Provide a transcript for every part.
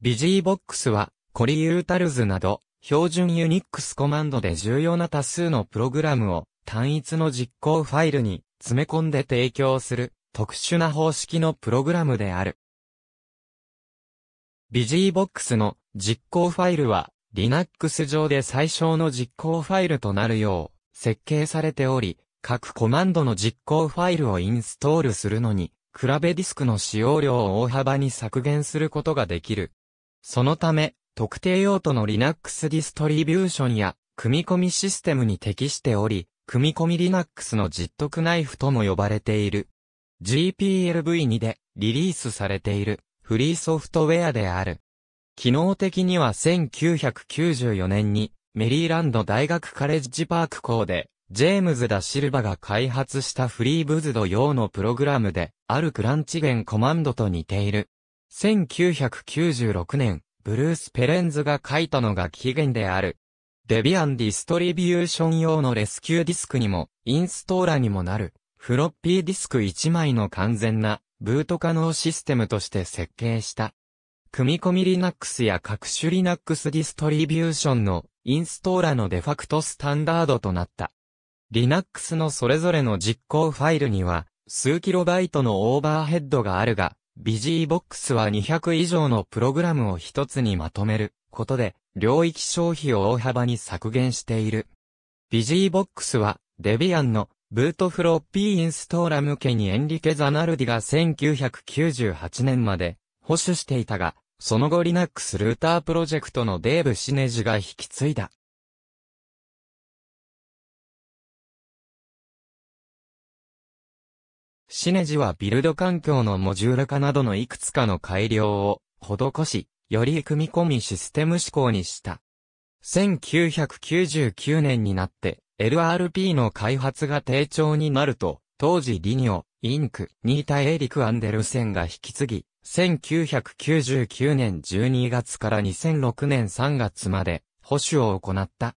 ビジーボックスは、コリユータルズなど、標準ユニックスコマンドで重要な多数のプログラムを単一の実行ファイルに詰め込んで提供する特殊な方式のプログラムである。ビジーボックスの実行ファイルは Linux 上で最小の実行ファイルとなるよう設計されており、各コマンドの実行ファイルをインストールするのに、比べディスクの使用量を大幅に削減することができる。そのため、特定用途の Linux ディストリビューションや、組み込みシステムに適しており、組み込み Linux の実得ナイフとも呼ばれている。GPLv2 でリリースされているフリーソフトウェアである。機能的には1994年にメリーランド大学カレッジパーク校でジェームズ・ダ・シルバが開発したフリーブズド用のプログラムであるクランチゲンコマンドと似ている。1996年、ブルース・ペレンズが書いたのが起源である。デビアンディストリビューション用のレスキューディスクにも、インストーラにもなる、フロッピーディスク1枚の完全な、ブート可能システムとして設計した。組み込み Linux や各種 Linux ディストリビューションのインストーラのデファクトスタンダードとなった。Linux のそれぞれの実行ファイルには数キロバイトのオーバーヘッドがあるが、ビジーボックスは200以上のプログラムを一つにまとめることで、領域消費を大幅に削減している。ビジーボックスは、デビアンのブートフロッピーインストーラ向けにエンリケ・ザナルディが1998年まで保守していたが、その後リナックスルータープロジェクトのデーブ・シネジが引き継いだ。シネジはビルド環境のモジュール化などのいくつかの改良を施し、より組み込みシステム思考にした。1999年になって、LRP の開発が低調になると、当時リニオ、インク、ニータ・エリク・アンデルセンが引き継ぎ、1999年12月から2006年3月まで保守を行った。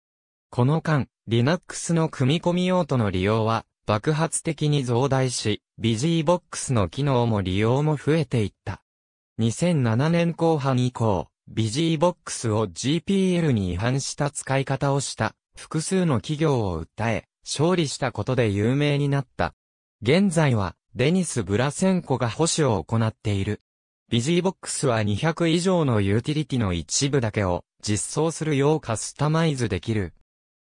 この間、Linux の組み込み用途の利用は爆発的に増大し、ビジーボックスの機能も利用も増えていった。2007年後半以降、ビジーボックスを GPL に違反した使い方をした複数の企業を訴え、勝利したことで有名になった。現在は、デニス・ブラセンコが保守を行っている。ビジーボックスは200以上のユーティリティの一部だけを実装するようカスタマイズできる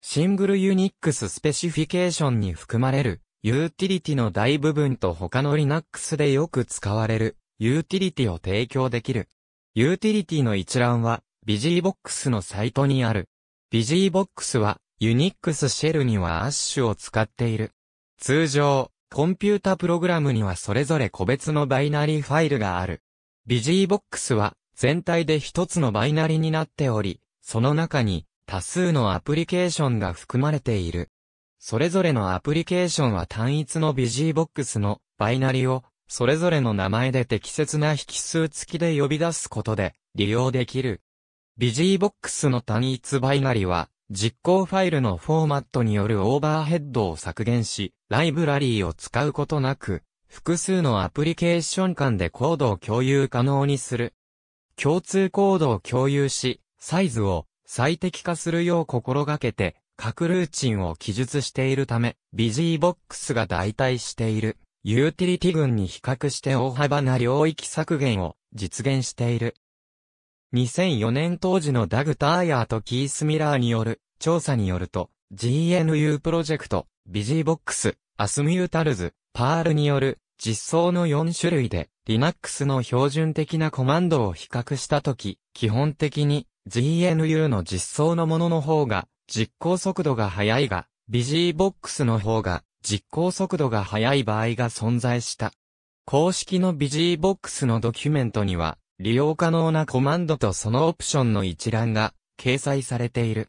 シングルユニックススペシフィケーションに含まれるユーティリティの大部分と他の Linux でよく使われるユーティリティを提供できる。ユーティリティの一覧はー g b o x のサイトにある。ー g b o x はユニックスシェルにはアッシュを使っている。通常、コンピュータプログラムにはそれぞれ個別のバイナリーファイルがある。ー g b o x は全体で一つのバイナリになっており、その中に多数のアプリケーションが含まれている。それぞれのアプリケーションは単一のビジーボックスのバイナリを、それぞれの名前で適切な引数付きで呼び出すことで利用できる。ビジーボックスの単一バイナリは、実行ファイルのフォーマットによるオーバーヘッドを削減し、ライブラリーを使うことなく、複数のアプリケーション間でコードを共有可能にする。共通コードを共有し、サイズを最適化するよう心がけて、各ルーチンを記述しているため、ビジーボックスが代替している、ユーティリティ群に比較して大幅な領域削減を実現している。2004年当時のダグ・ターヤーとキース・ミラーによる調査によると、GNU プロジェクト、ビジーボックス、アスミュータルズ、パールによる実装の4種類で Linux の標準的なコマンドを比較したとき、基本的に GNU の実装のものの方が実行速度が速いが、BGBOX の方が実行速度が速い場合が存在した。公式の BGBOX のドキュメントには、利用可能なコマンドとそのオプションの一覧が掲載されている。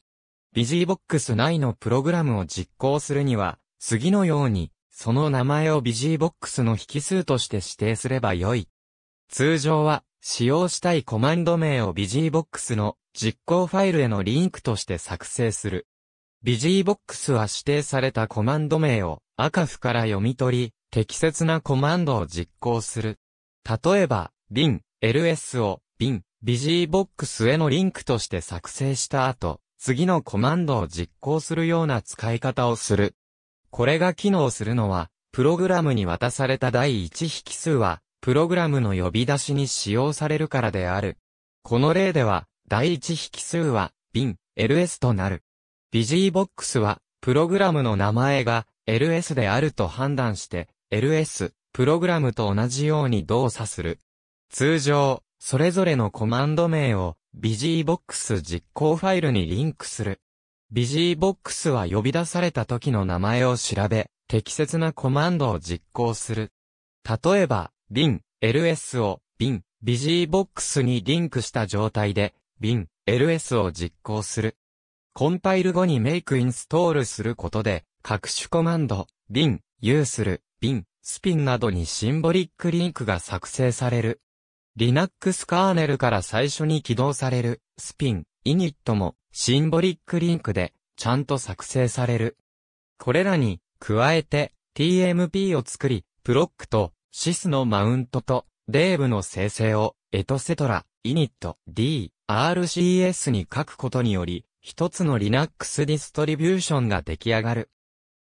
BGBOX 内のプログラムを実行するには、次のように、その名前を BGBOX の引数として指定すればよい。通常は、使用したいコマンド名を BGBOX の実行ファイルへのリンクとして作成する。BGBOX は指定されたコマンド名を赤符から読み取り、適切なコマンドを実行する。例えば、bin、ls を bin、BGBOX へのリンクとして作成した後、次のコマンドを実行するような使い方をする。これが機能するのは、プログラムに渡された第一引数は、プログラムの呼び出しに使用されるからである。この例では、第一引数は、bin、ls となる。b g b o x は、プログラムの名前が ls であると判断して、ls、プログラムと同じように動作する。通常、それぞれのコマンド名を b g b o x 実行ファイルにリンクする。b g b o x は呼び出された時の名前を調べ、適切なコマンドを実行する。例えば、ビン、LS を、ビン、ビジーボックスにリンクした状態で、ビン、LS を実行する。コンパイル後にメイクインストールすることで、各種コマンド、ビン、ユースル、ビン、スピンなどにシンボリックリンクが作成される。Linux カーネルから最初に起動される、スピン、イニットも、シンボリックリンクで、ちゃんと作成される。これらに、加えて、TMP を作り、プロックとシスのマウントと、デーブの生成を、エトセトラ、イニット、D、RCS に書くことにより、一つの Linux ディストリビューションが出来上がる。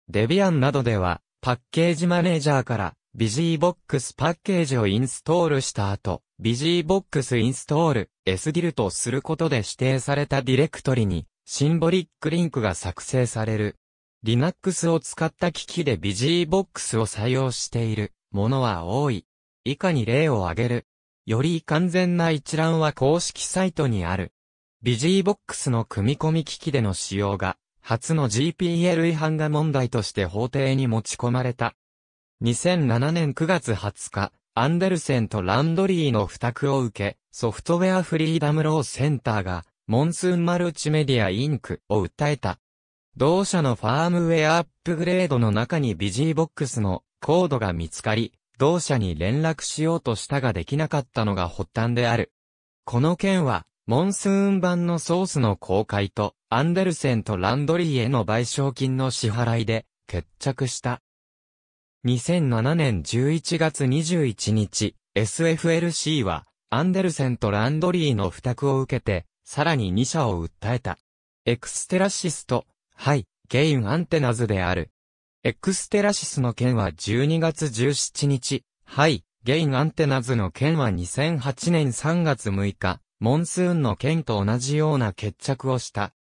デビアンなどでは、パッケージマネージャーから、ビジーボックスパッケージをインストールした後、ビジーボックスインストール、SDIL とすることで指定されたディレクトリに、シンボリックリンクが作成される。Linux を使った機器でビジーボックスを採用している。ものは多い。以下に例を挙げる。より完全な一覧は公式サイトにある。ビジーボックスの組み込み機器での使用が、初の GPL 違反が問題として法廷に持ち込まれた。2007年9月20日、アンデルセンとランドリーの付託を受け、ソフトウェアフリーダムローセンターが、モンスーンマルチメディアインクを訴えた。同社のファームウェアアップグレードの中にビジーボックスのコードが見つかり、同社に連絡しようとしたができなかったのが発端である。この件は、モンスーン版のソースの公開と、アンデルセンとランドリーへの賠償金の支払いで、決着した。2007年11月21日、SFLC は、アンデルセンとランドリーの付託を受けて、さらに2社を訴えた。エクステラシスト、はい、ゲインアンテナズである、エクステラシスの件は12月17日、はい、ゲインアンテナズの件は2008年3月6日、モンスーンの件と同じような決着をした。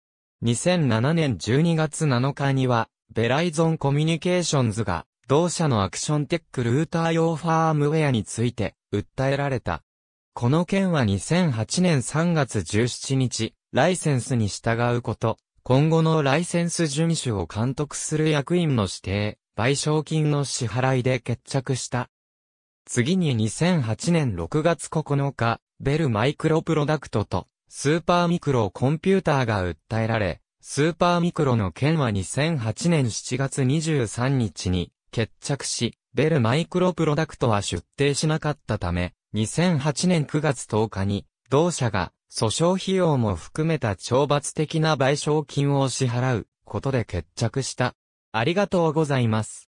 2007年12月7日には、ベライゾンコミュニケーションズが、同社のアクションテックルーター用ファームウェアについて、訴えられた。この件は2008年3月17日、ライセンスに従うこと、今後のライセンス遵守を監督する役員の指定、賠償金の支払いで決着した。次に2008年6月9日、ベルマイクロプロダクトとスーパーミクロコンピューターが訴えられ、スーパーミクロの件は2008年7月23日に決着し、ベルマイクロプロダクトは出廷しなかったため、2008年9月10日に、同社が訴訟費用も含めた懲罰的な賠償金を支払うことで決着した。ありがとうございます。